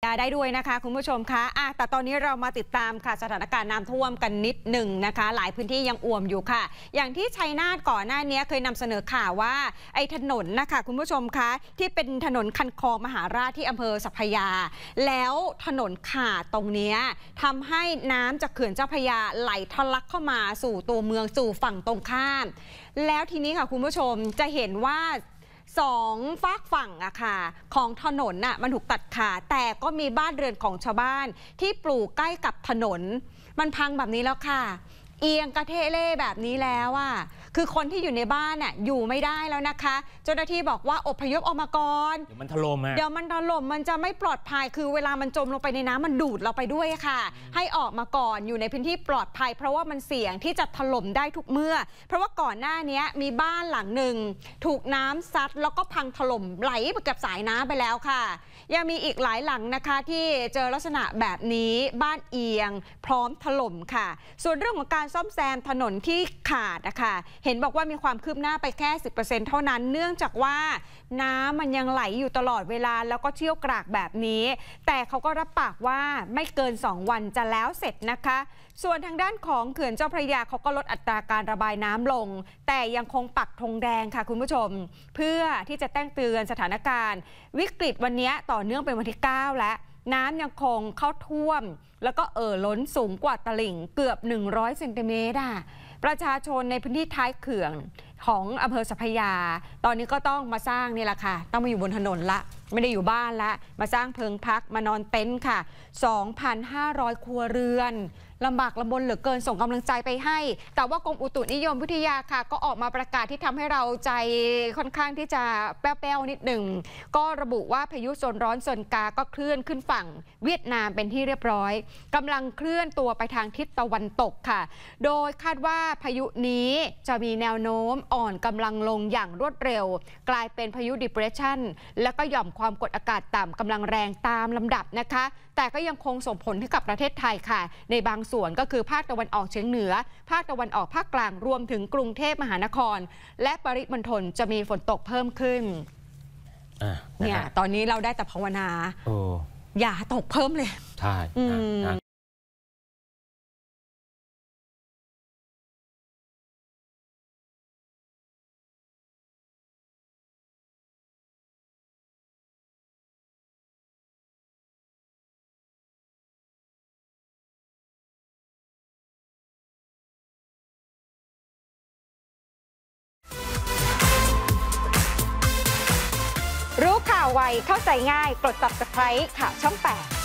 ได้ด้วยนะคะคุณผู้ชมคะะแต่ตอนนี้เรามาติดตามค่ะสถานการณ์น้ำท่วมกันนิดหนึ่งนะคะ หลายพื้นที่ยังอ่วมอยู่ค่ะ อย่างที่ชัยนาทก่อนหน้านี้เคยนำเสนอข่าวว่าไอ้ถนนนะคะคุณผู้ชมคะที่เป็นถนนคันคลองมหาราชที่อำเภอสัพยา แล้วถนนขาดตรงนี้ทำให้น้ำจากเขื่อนเจ้าพยาไหลทะลักเข้ามาสู่ตัวเมืองสู่ฝั่งตรงข้าม แล้วทีนี้ค่ะคุณผู้ชมจะเห็นว่าสองฟากฝั่งอะค่ะ ของถนนน่ะ มันถูกตัดขาดแต่ก็มีบ้านเรือนของชาวบ้านที่ปลูกใกล้กับถนน มันพังแบบนี้แล้วค่ะ เอียงกระเทเล่แบบนี้แล้วอะคือคนที่อยู่ในบ้านน่ะอยู่ไม่ได้แล้วนะคะ เจ้าหน้าที่บอกว่าอพยพออกมาก่อนเดี๋ยวมันถล่มเดี๋ยวมันถล่มมันจะไม่ปลอดภัย คือเวลามันจมลงไปในน้ำมันดูดเราไปด้วยค่ะ ให้ออกมาก่อนอยู่ในพื้นที่ปลอดภัย เพราะว่ามันเสี่ยงที่จะถล่มได้ทุกเมื่อ เพราะว่าก่อนหน้านี้มีบ้านหลังหนึ่งถูกน้ำซัดแล้วก็พังถล่มไหลไปกับสายน้ำไปแล้วค่ะ ยังมีอีกหลายหลังนะคะที่เจอลักษณะแบบนี้บ้านเอียง พร้อมถล่มค่ะ ส่วนเรื่องของการซ่อมแซมถนนที่ขาดนะคะเห็นบอกว่ามีความคืบหน้าไปแค่ 10%เท่านั้น เนื่องจากว่าน้ำมันยังไหลอยู่ตลอดเวลาแล้วก็เชี่ยวกรากแบบนี้ แต่เขาก็รับปากว่าไม่เกิน 2 วันจะแล้วเสร็จนะคะ ส่วนทางด้านของเขื่อนเจ้าพระยาเขาก็ลดอัตราการระบายน้ำลง แต่ยังคงปักธงแดงค่ะคุณผู้ชม เพื่อที่จะแจ้งเตือนสถานการณ์ วิกฤตวันนี้ต่อเนื่องเป็นวันที่ 9 แล้วน้ำยังคงเข้าท่วม แล้วก็เอ่อล้นสูงกว่าตลิ่งเกือบ 100เซนติเมตรอ่ะประชาชนในพื้นที่ท้ายเขื่อนของอำเภอสัพยา ตอนนี้ก็ต้องมาสร้างนี่แหละค่ะ ต้องมาอยู่บนถนนละ ไม่ได้อยู่บ้านละ มาสร้างเพิงพักมานอนเต็นท์ค่ะ 2,500 ครัวเรือนลำบากลำบนเหลือเกินส่งกำลังใจไปให้ แต่ว่ากรมอุตุนิยมวิทยาค่ะ ก็ออกมาประกาศที่ทำให้เราใจค่อนข้างที่จะแป้วๆนิดหนึ่ง ก็ระบุว่าพายุโซนร้อน โซนกา ก็เคลื่อนขึ้นฝั่งเวียดนามเป็นที่เรียบร้อย กำลังเคลื่อนตัวไปทางทิศตะวันตกค่ะ โดยคาดว่าพายุนี้จะมีแนวโน้มอ่อนกำลังลงอย่างรวดเร็ว กลายเป็นพายุดิเพรสชันและก็หย่อมความกดอากาศต่ำกำลังแรงตามลำดับนะคะ แต่ก็ยังคงส่งผลให้กับประเทศไทยค่ะ ในบางส่วนก็คือภาคตะวันออกเฉียงเหนือ ภาคตะวันออกภาคกลางรวมถึงกรุงเทพมหานคร และปริมณฑลจะมีฝนตกเพิ่มขึ้น เนี่ย ตอนนี้เราได้แต่ภาวนาอย่าตกเพิ่มเลยใช่ไวเข้าใจง่ายกด subscribe ข่าวช่อง8